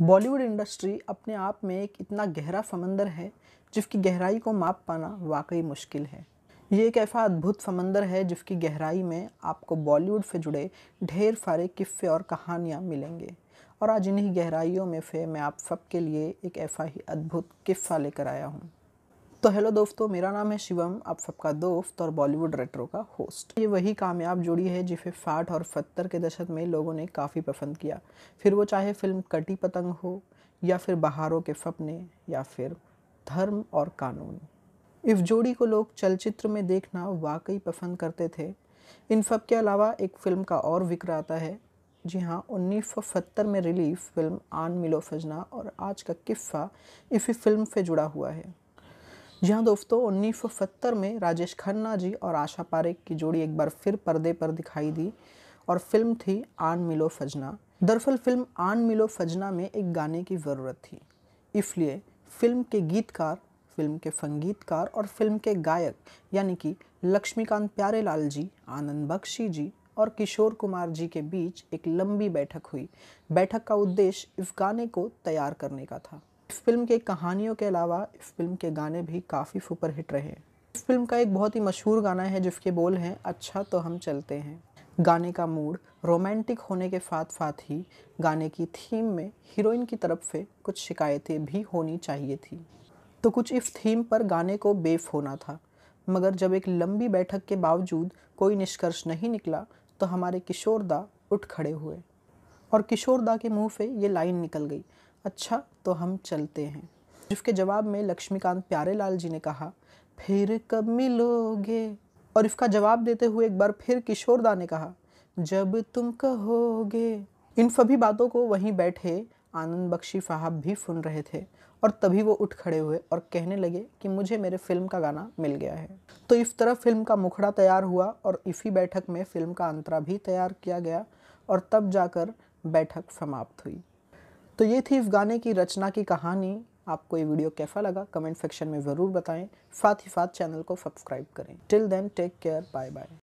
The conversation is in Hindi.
बॉलीवुड इंडस्ट्री अपने आप में एक इतना गहरा समंदर है जिसकी गहराई को माप पाना वाकई मुश्किल है ये एक ऐसा अद्भुत समंदर है जिसकी गहराई में आपको बॉलीवुड से जुड़े ढेर सारे किस्से और कहानियाँ मिलेंगे और आज इन्हीं गहराइयों में से मैं आप सबके लिए एक ऐसा ही अद्भुत किस्सा लेकर आया हूँ तो हेलो दोस्तों मेरा नाम है शिवम आप सबका दोस्त और बॉलीवुड रेट्रो का होस्ट ये वही कामयाब जोड़ी है जिसे साठ और सत्तर के दशक में लोगों ने काफ़ी पसंद किया फिर वो चाहे फिल्म कटी पतंग हो या फिर बहारों के सपने या फिर धर्म और कानून इस जोड़ी को लोग चलचित्र में देखना वाकई पसंद करते थे इन सब के अलावा एक फ़िल्म का और जिक्र आता है जी हाँ उन्नीस में रिलीज फिल्म आन मिलो फजना और आज का किस्सा इसी फिल्म से जुड़ा हुआ है जी हाँ दोस्तों उन्नीस में राजेश खन्ना जी और आशा पारेख की जोड़ी एक बार फिर पर्दे पर दिखाई दी और फिल्म थी आन मिलो फजना दरअसल फिल्म आन मिलो फजना में एक गाने की ज़रूरत थी इसलिए फिल्म के गीतकार फिल्म के संगीतकार और फिल्म के गायक यानी कि लक्ष्मीकांत प्यारेलाल जी आनंद बख्शी जी और किशोर कुमार जी के बीच एक लंबी बैठक हुई बैठक का उद्देश्य इस गाने को तैयार करने का था इस फिल्म के कहानियों के अलावा इस फिल्म के गाने भी काफ़ी सुपरहिट रहे इस फिल्म का एक बहुत ही मशहूर गाना है जिसके बोल हैं अच्छा तो हम चलते हैं गाने का मूड रोमांटिक होने के साथ साथ ही गाने की थीम में हीरोइन की तरफ से कुछ शिकायतें भी होनी चाहिए थी तो कुछ इस थीम पर गाने को बेफ होना था मगर जब एक लंबी बैठक के बावजूद कोई निष्कर्ष नहीं निकला तो हमारे किशोरदा उठ खड़े हुए और किशोरदा के मुंह से ये लाइन निकल गई अच्छा तो हम चलते हैं जिसके जवाब में लक्ष्मीकांत प्यारेलाल जी ने कहा फिर कब मिलोगे और इसका जवाब देते हुए एक बार फिर किशोरदा ने कहा जब तुम कहोगे इन सभी बातों को वहीं बैठे आनंद बख्शी साहब भी सुन रहे थे और तभी वो उठ खड़े हुए और कहने लगे कि मुझे मेरे फिल्म का गाना मिल गया है तो इस तरह फिल्म का मुखड़ा तैयार हुआ और इसी बैठक में फिल्म का अंतरा भी तैयार किया गया और तब जाकर बैठक समाप्त हुई तो ये थी इस गाने की रचना की कहानी आपको ये वीडियो कैसा लगा कमेंट सेक्शन में ज़रूर बताएं साथ ही साथ चैनल को सब्सक्राइब करें till then take care bye bye